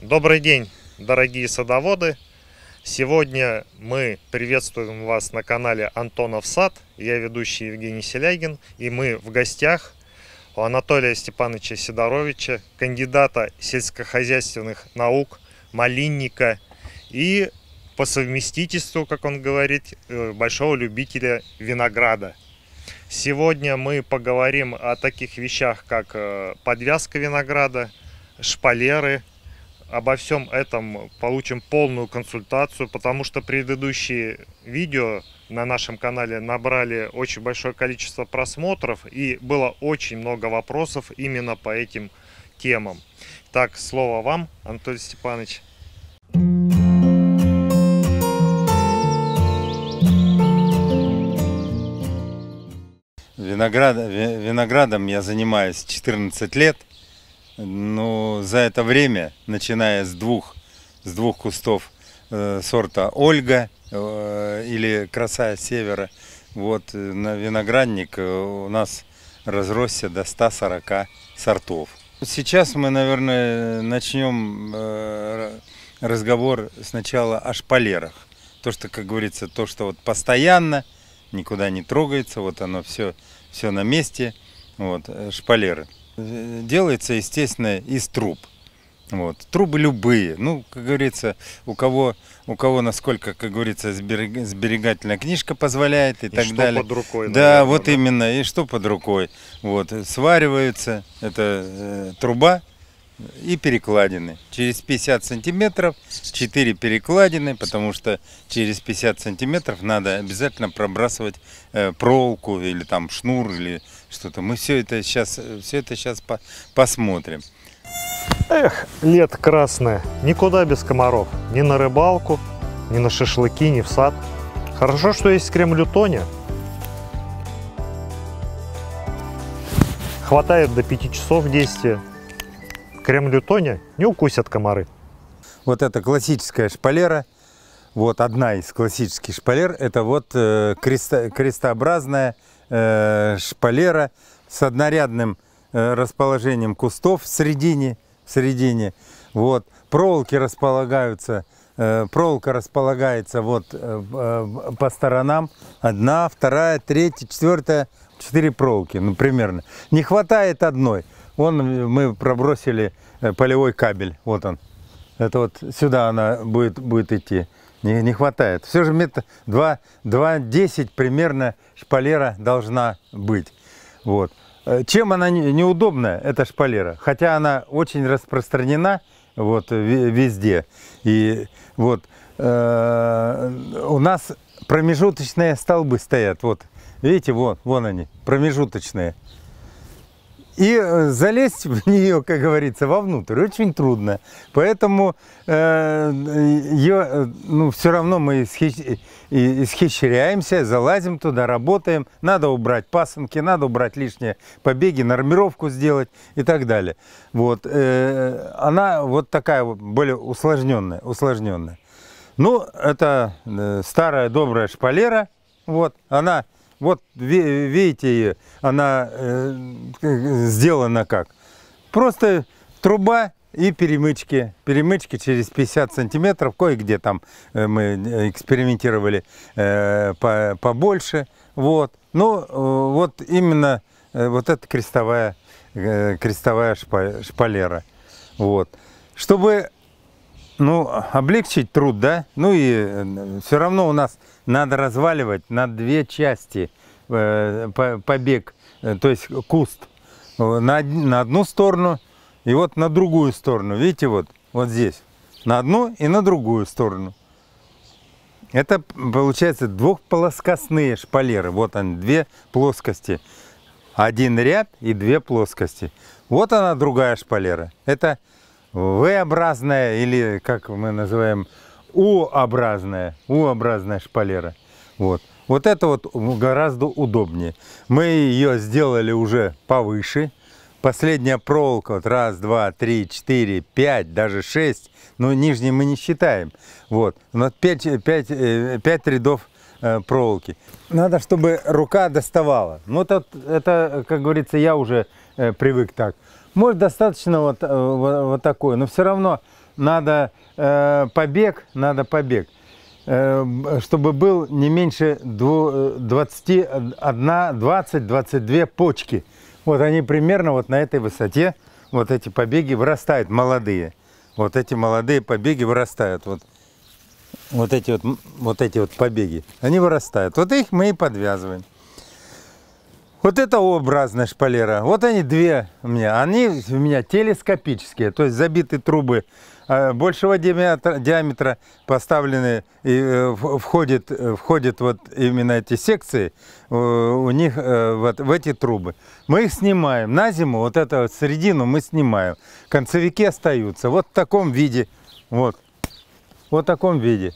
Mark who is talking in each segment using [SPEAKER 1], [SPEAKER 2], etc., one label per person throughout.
[SPEAKER 1] Добрый день, дорогие садоводы! Сегодня мы приветствуем вас на канале Антонов сад. Я ведущий Евгений Селягин, и мы в гостях у Анатолия Степановича Сидоровича, кандидата сельскохозяйственных наук, малинника и по совместительству, как он говорит, э, большого любителя винограда. Сегодня мы поговорим о таких вещах, как э, подвязка винограда, шпалеры – обо всем этом получим полную консультацию, потому что предыдущие видео на нашем канале набрали очень большое количество просмотров и было очень много вопросов именно по этим темам. Так, слово вам, Анатолий Степанович.
[SPEAKER 2] Виноград, виноградом я занимаюсь 14 лет – но за это время, начиная с двух, с двух кустов э, сорта Ольга э, или Краса Севера, вот э, на виноградник э, у нас разросся до 140 сортов. Сейчас мы, наверное, начнем э, разговор сначала о шпалерах. То, что, как говорится, то, что вот постоянно, никуда не трогается, вот оно все, все на месте, вот, э, шпалеры. Э, делается, естественно, из труб. Вот. Трубы любые. Ну, как говорится, у кого, у кого насколько, как говорится, сберег, сберегательная книжка позволяет и, и так что далее. под рукой. Да, наверное, вот да? именно, и что под рукой. Вот, свариваются это э, труба и перекладины. Через 50 сантиметров 4 перекладины, потому что через 50 сантиметров надо обязательно пробрасывать э, проволоку или там шнур или что-то. Мы все это сейчас, э, все это сейчас по посмотрим.
[SPEAKER 1] Эх, лет красное, никуда без комаров, ни на рыбалку, ни на шашлыки, ни в сад. Хорошо, что есть крем-лютоне. Хватает до 5 часов действия. Кремлю кремлютоне не укусят комары. Вот это классическая шпалера. Вот одна из классических шпалер.
[SPEAKER 2] Это вот э, креста, крестообразная э, шпалера с однорядным э, расположением кустов в середине. В середине. Вот. Проволоки располагаются э, проволока располагается вот э, э, по сторонам. Одна, вторая, третья, четвертая, четыре проволоки, ну, примерно. Не хватает одной. Он, мы пробросили э, полевой кабель, вот он. Это вот сюда она будет, будет идти. Не, не хватает. Все же метр 2,10 примерно шпалера должна быть. Вот. Э, чем она неудобная, эта шпалера? Хотя она очень распространена вот, э, везде. И вот э, у нас промежуточные столбы стоят. Вот, видите, вон, вон они, промежуточные. И э, залезть в нее, как говорится, вовнутрь очень трудно. Поэтому э, ее, э, ну, все равно мы исхищ... Э, исхищряемся, залазим туда, работаем. Надо убрать пасынки, надо убрать лишние побеги, нормировку сделать и так далее. Вот. Э, она вот такая более усложненная. усложненная. Ну, это старая добрая шпалера. Вот. Она вот видите, она э, э, сделана как. Просто труба и перемычки. Перемычки через 50 сантиметров, кое-где там э, мы э, экспериментировали э, по, побольше. Вот. Ну, вот именно вот эта крестовая, крестовая шпалера. Вот. Чтобы ну, облегчить труд, да? Ну и э, все равно у нас надо разваливать на две части э, побег, э, то есть куст. На, на одну сторону и вот на другую сторону. Видите, вот, вот здесь. На одну и на другую сторону. Это получается двухполоскостные шпалеры. Вот они, две плоскости. Один ряд и две плоскости. Вот она другая шпалера. Это V-образная или, как мы называем, U-образная, U-образная шпалера. Вот. Вот это вот гораздо удобнее. Мы ее сделали уже повыше. Последняя проволока, вот раз, два, три, четыре, пять, даже шесть. Но ну, нижний мы не считаем. Вот. Но пять, пять, э, пять рядов э, проволоки. Надо, чтобы рука доставала. Ну, это, это, как говорится, я уже э, привык так. Может, достаточно вот, э, вот, вот такое, но все равно надо э, побег, надо побег, э, чтобы был не меньше 21, 20-22 э, почки. Вот они примерно вот на этой высоте, вот эти побеги вырастают, молодые. Вот эти молодые побеги вырастают, вот, вот, эти, вот, вот эти вот побеги, они вырастают. Вот их мы и подвязываем. Вот это образная шпалера. Вот они две у меня. Они у меня телескопические, то есть забиты трубы а, большего диаметра, диаметра поставлены и э, э, входят входит вот именно эти секции э, у них вот в эти трубы. Мы их снимаем на зиму, вот эту вот середину мы снимаем. Концевики остаются вот в таком виде, вот, вот в таком виде.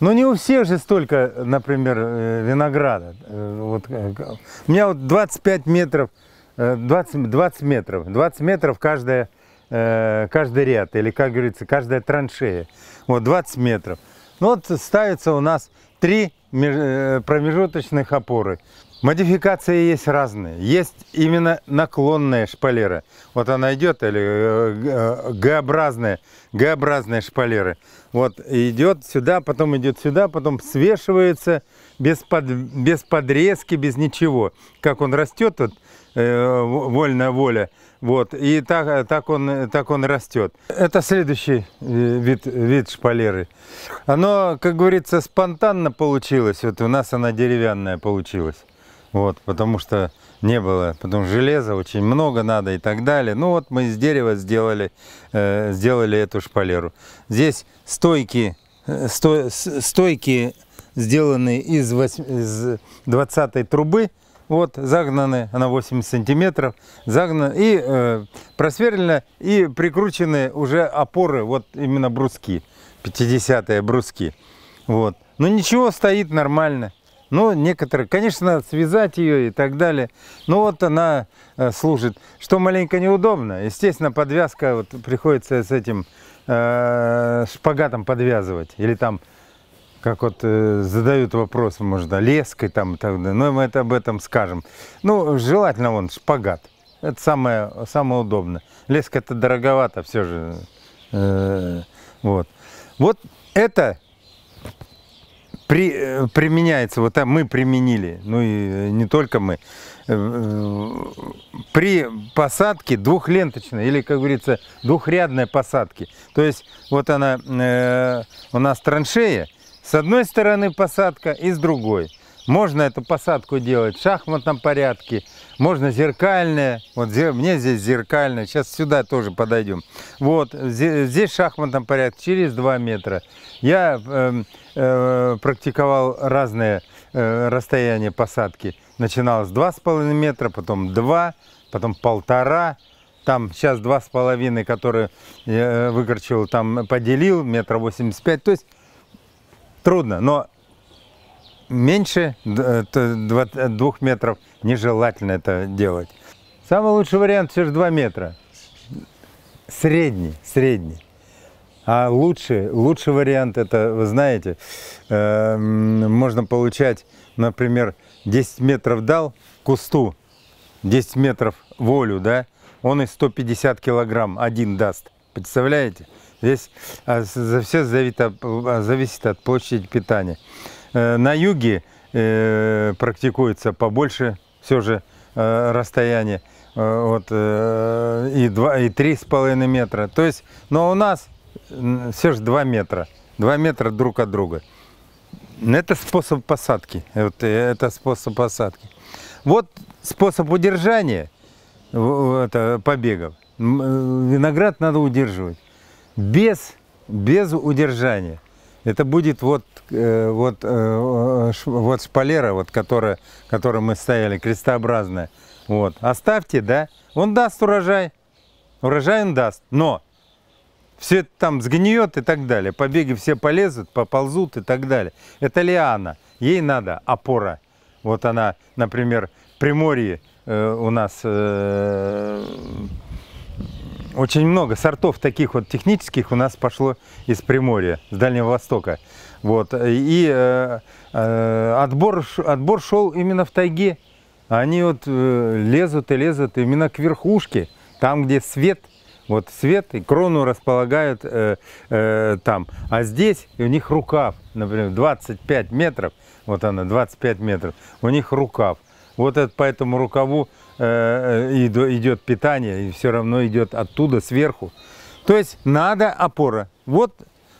[SPEAKER 2] Но не у всех же столько, например, э, винограда. Э, вот, э, у меня вот 25 метров, 20, 20 метров, 20 метров каждая, каждый ряд, или, как говорится, каждая траншея. Вот 20 метров. Ну вот ставится у нас три промежуточных опоры. Модификации есть разные. Есть именно наклонные шпалеры. Вот она идет, или э, э, Г-образные, Г-образные шпалеры. Вот идет сюда, потом идет сюда, потом свешивается без, под, без подрезки, без ничего. Как он растет, вот, э, вольная воля. Вот, и так, так, он, так он растет. Это следующий э, вид, вид шпалеры. Оно, как говорится, спонтанно получилось. Вот у нас она деревянная получилась. Вот, потому что не было, потом железа очень много надо и так далее. Ну вот мы из дерева сделали, э, сделали эту шпалеру. Здесь стойки, э, сто, стойки сделаны из, 8, из 20 трубы, вот загнаны, она 80 сантиметров, загнаны и э, просверлена и прикручены уже опоры, вот именно бруски, 50-е бруски. Вот. Но ну ничего стоит нормально. Ну, некоторые, конечно, надо связать ее и так далее. Но вот она э, служит. Что маленько неудобно. Естественно, подвязка вот приходится с этим э, шпагатом подвязывать. Или там, как вот э, задают вопрос, может, да, леской там и так далее. Но мы это об этом скажем. Ну, желательно вон шпагат. Это самое, самое удобное. Леска это дороговато все же. Э, вот. Вот это при, э, применяется, вот мы применили, ну и э, не только мы, э, при посадке двухленточной, или, как говорится, двухрядной посадки. То есть вот она, у нас траншея, с одной стороны посадка и с другой. Можно эту посадку делать в шахматном порядке, можно зеркальное. Вот мне здесь зеркальное, сейчас сюда тоже подойдем. Вот, здесь в шахматном порядке, через 2 метра. Я э, э, практиковал разные э, расстояния посадки. Начинал с 2,5 метра, потом 2, потом полтора там сейчас два с половиной, которые я э, выкорчил, там поделил, метр восемьдесят пять. То есть трудно, но меньше двух метров нежелательно это делать. Самый лучший вариант все же 2 метра. Средний, средний. А лучший, лучший вариант это, вы знаете, э, можно получать, например, 10 метров дал кусту, 10 метров волю, да, он и 150 килограмм один даст. Представляете? Здесь а, за все зависит от, а, зависит от площади питания. Э, на юге э, практикуется побольше все же э, расстояние вот, и, два и три с половиной метра. То есть, но у нас все же два метра, два метра друг от друга. Это способ посадки, вот, это способ посадки. Вот способ удержания это, побегов. Виноград надо удерживать без, без удержания. Это будет вот, э, вот, э, э, вот шпалера, вот, которая, которой мы стояли, крестообразная. Вот. Оставьте, да? Он даст урожай. Урожай он даст. Но все это там сгниет и так далее. Побеги все полезут, поползут и так далее. Это лиана. Ей надо опора. Вот она, например, в Приморье э, у нас э, очень много сортов таких вот технических у нас пошло из Приморья, с Дальнего Востока. Вот. И э, э, отбор, отбор шел именно в тайге. Они вот э, лезут и лезут именно к верхушке, там, где свет – вот свет и крону располагают э, э, там. А здесь у них рукав, например, 25 метров, вот она, 25 метров, у них рукав. Вот это по этому рукаву Э, э, идет питание, и все равно идет оттуда, сверху. То есть надо опора. Вот,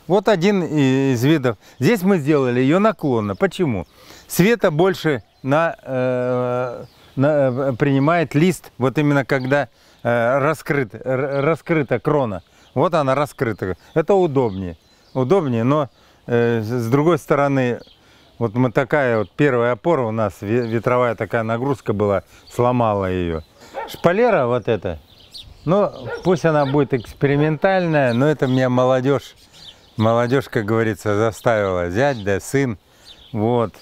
[SPEAKER 2] вот один из видов. Здесь мы сделали ее наклонно. Почему? Света больше на, э, на, принимает лист, вот именно когда раскрыт, раскрыта крона. Вот она раскрыта. Это удобнее. Удобнее, но с другой стороны вот мы такая вот первая опора у нас, ветровая такая нагрузка была, сломала ее. Шпалера вот эта, ну пусть она будет экспериментальная, но это меня молодежь, молодежь, как говорится, заставила. взять, да сын, вот.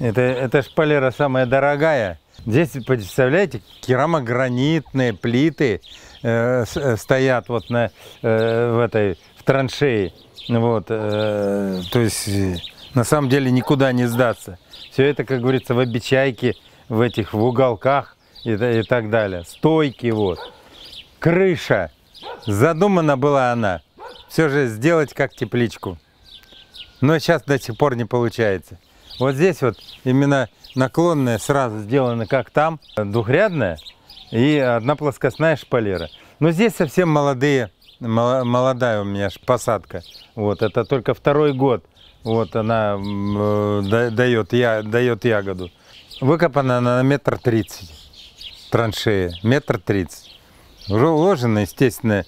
[SPEAKER 2] Это, это шпалера самая дорогая. Здесь, представляете, керамогранитные плиты э, э, стоят вот на, э, в этой в траншеи. Вот, э, то есть на самом деле никуда не сдаться. Все это, как говорится, в обечайке, в этих, в уголках и, и так далее. Стойки вот. Крыша. Задумана была она. Все же сделать как тепличку. Но сейчас до сих пор не получается. Вот здесь вот именно наклонная сразу сделана как там, двухрядная и одна плоскостная шпалера. Но здесь совсем молодые, молодая у меня посадка. Вот, это только второй год вот она э, дает, я, дает ягоду. Выкопана она на метр тридцать траншея, метр тридцать. Уже уложена, естественно,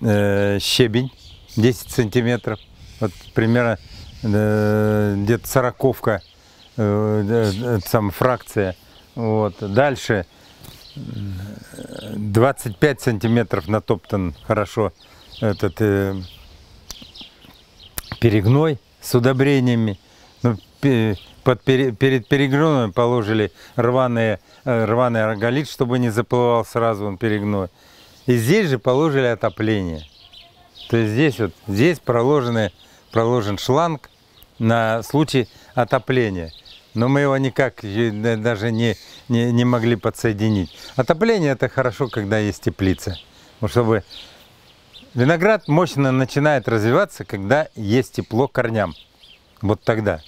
[SPEAKER 2] э, щебень 10 сантиметров. Вот примерно э, где-то сороковка, сам фракция. Вот. Дальше 25 сантиметров натоптан хорошо этот э, перегной с удобрениями. Ну, под, перед перегноем положили рваные, э, рваный оргалит, чтобы не заплывал сразу он перегной. И здесь же положили отопление. То есть здесь вот, здесь проложены, проложен шланг на случай отопления. Но мы его никак даже не, не, не могли подсоединить. Отопление это хорошо, когда есть теплица. Ну, чтобы Виноград мощно начинает развиваться, когда есть тепло корням. Вот тогда.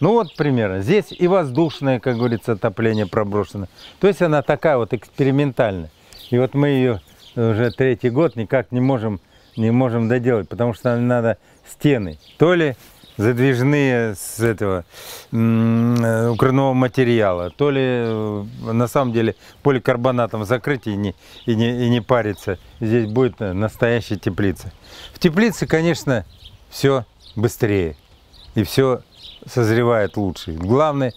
[SPEAKER 2] Ну вот примерно. Здесь и воздушное, как говорится, отопление проброшено. То есть она такая вот экспериментальная. И вот мы ее уже третий год никак не можем, не можем доделать, потому что нам надо стены. То ли задвижные с этого э, укрывного материала, то ли э, на самом деле поликарбонатом закрыть и не, и не, и не париться. Здесь будет э, настоящая теплица. В теплице, конечно, все быстрее и все созревает лучше. Главное,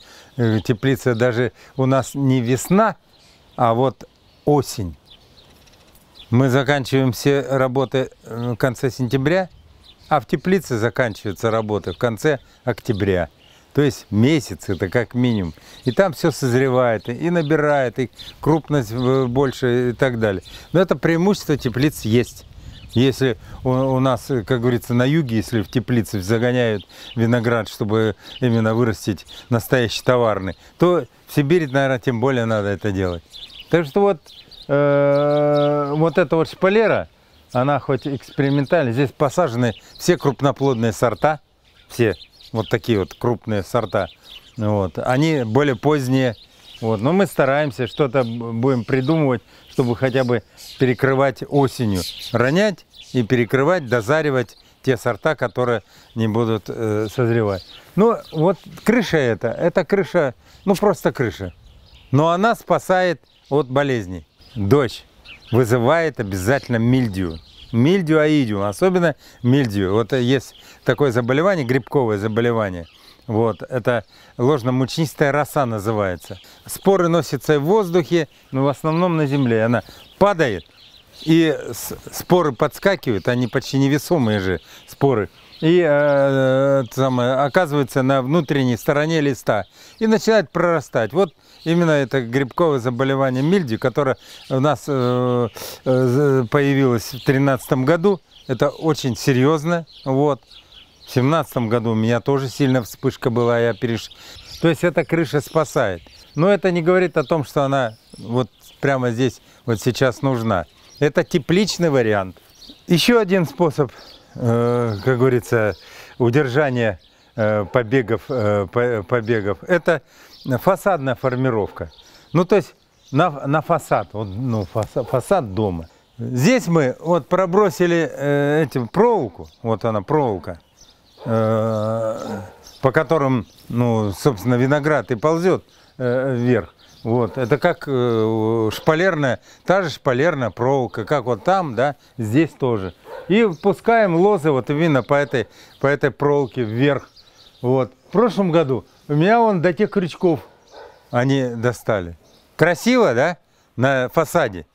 [SPEAKER 2] теплица даже у нас не весна, а вот осень. Мы заканчиваем все работы в конце сентября – а в теплице заканчивается работа в конце октября. То есть месяц это как минимум. И там все созревает, и набирает, и крупность э, больше и так далее. Но это преимущество теплиц есть. Если у нас, э, как говорится, на юге, если в теплице загоняют виноград, чтобы именно вырастить настоящий товарный, то в Сибири, наверное, тем более надо это делать. Так что вот, э, вот эта вот шпалера, она хоть экспериментальная, здесь посажены все крупноплодные сорта, все вот такие вот крупные сорта, вот, они более поздние, вот, но мы стараемся что-то будем придумывать, чтобы хотя бы перекрывать осенью, ронять и перекрывать, дозаривать те сорта, которые не будут э, созревать. Ну, вот крыша это, это крыша, ну просто крыша. Но она спасает от болезней. Дождь вызывает обязательно мильдию. Мильдию аидиум, особенно мильдию. Вот есть такое заболевание, грибковое заболевание. Вот, это ложно-мучнистая роса называется. Споры носятся в воздухе, но в основном на земле. Она падает, и споры подскакивают, они почти невесомые же споры и э, э самое, оказывается на внутренней стороне листа и начинает прорастать. Вот именно это грибковое заболевание мильди, которое у нас э, э, появилось в 2013 году. Это очень серьезно. Вот. В 2017 году у меня тоже сильная вспышка была, я переш... То есть эта крыша спасает. Но это не говорит о том, что она вот прямо здесь, вот сейчас нужна. Это тепличный вариант. Еще один способ Э, как говорится, удержание э, побегов, э, побегов. Это фасадная формировка. Ну, то есть на, на фасад, вот, ну, фасад, фасад дома. Здесь мы вот пробросили э, этим проволоку, вот она проволока, э, по которым, ну, собственно, виноград и ползет э, вверх. Вот, это как э, шпалерная, та же шпалерная проволока, как вот там, да, здесь тоже. И пускаем лозы вот именно по этой, по этой проволоке вверх. Вот. В прошлом году у меня он до тех крючков они достали. Красиво, да, на фасаде?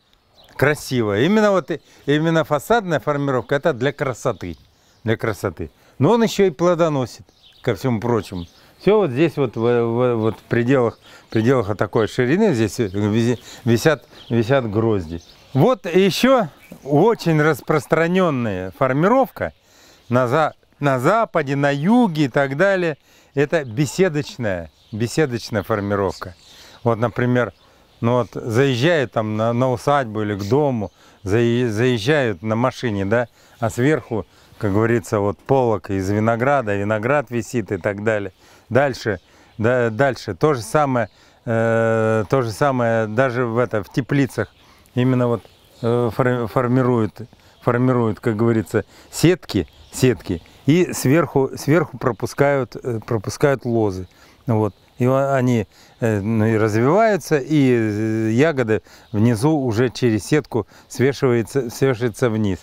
[SPEAKER 2] Красиво. Именно вот, именно фасадная формировка, это для красоты. Для красоты. Но он еще и плодоносит, ко всему прочему. Все вот здесь вот, в, вот в пределах, пределах такой ширины здесь висят, висят грозди. Вот еще очень распространенная формировка на, за, на западе, на юге и так далее. Это беседочная, беседочная формировка. Вот, например, ну вот заезжают там на, на усадьбу или к дому, заезжают на машине, да, а сверху, как говорится, вот полок из винограда, виноград висит и так далее. Дальше, да, дальше то же самое, э, то же самое даже в это в теплицах именно вот э, формируют, формируют, как говорится, сетки, сетки и сверху, сверху пропускают, э, пропускают лозы, вот. И они э, ну, развиваются, и э, ягоды внизу уже через сетку свешивается, свешивается вниз.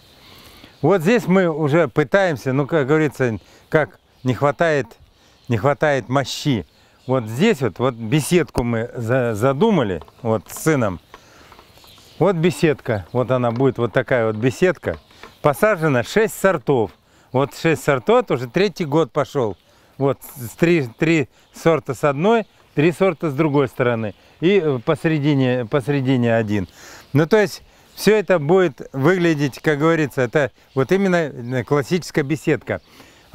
[SPEAKER 2] Вот здесь мы уже пытаемся, ну, как говорится, как не хватает не хватает мощи. Вот здесь вот, вот беседку мы за, задумали, вот с сыном. Вот беседка, вот она будет, вот такая вот беседка. Посажено 6 сортов. Вот 6 сортов, это уже третий год пошел. Вот три, три сорта с одной, три сорта с другой стороны. И э, посредине посредине один. Ну, то есть, все это будет выглядеть, как говорится, это вот именно э, классическая беседка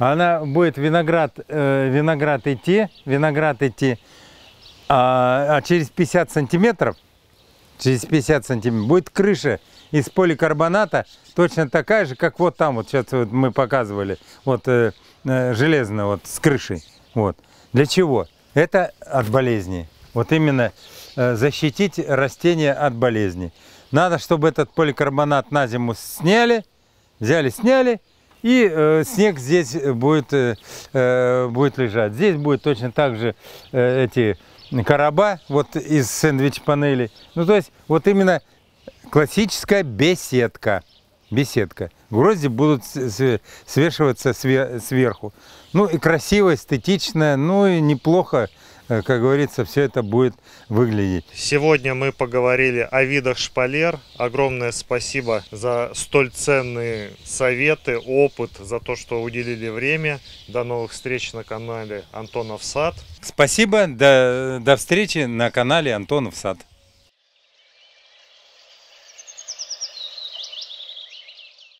[SPEAKER 2] она будет виноград, э, виноград идти, виноград идти, а, а через 50 сантиметров, через 50 сантиметров будет крыша из поликарбоната, точно такая же, как вот там, вот сейчас вот мы показывали, вот э, э, железная вот с крышей. Вот. Для чего? Это от болезней. Вот именно э, защитить растения от болезней. Надо, чтобы этот поликарбонат на зиму сняли, взяли, сняли и э, снег здесь э, будет, э, э, будет лежать. Здесь будет точно так же э, эти короба вот из сэндвич-панелей. Ну, то есть, вот именно классическая беседка. Беседка. Грозди будут свешиваться сверху. Ну, и красиво, эстетично, ну, и неплохо. Э, как говорится, все это будет выглядеть.
[SPEAKER 1] Сегодня мы поговорили о видах шпалер. Огромное спасибо за столь ценные советы, опыт, за то, что уделили время. До новых встреч на канале Антонов Сад. Спасибо, до, до встречи на канале Антонов Сад.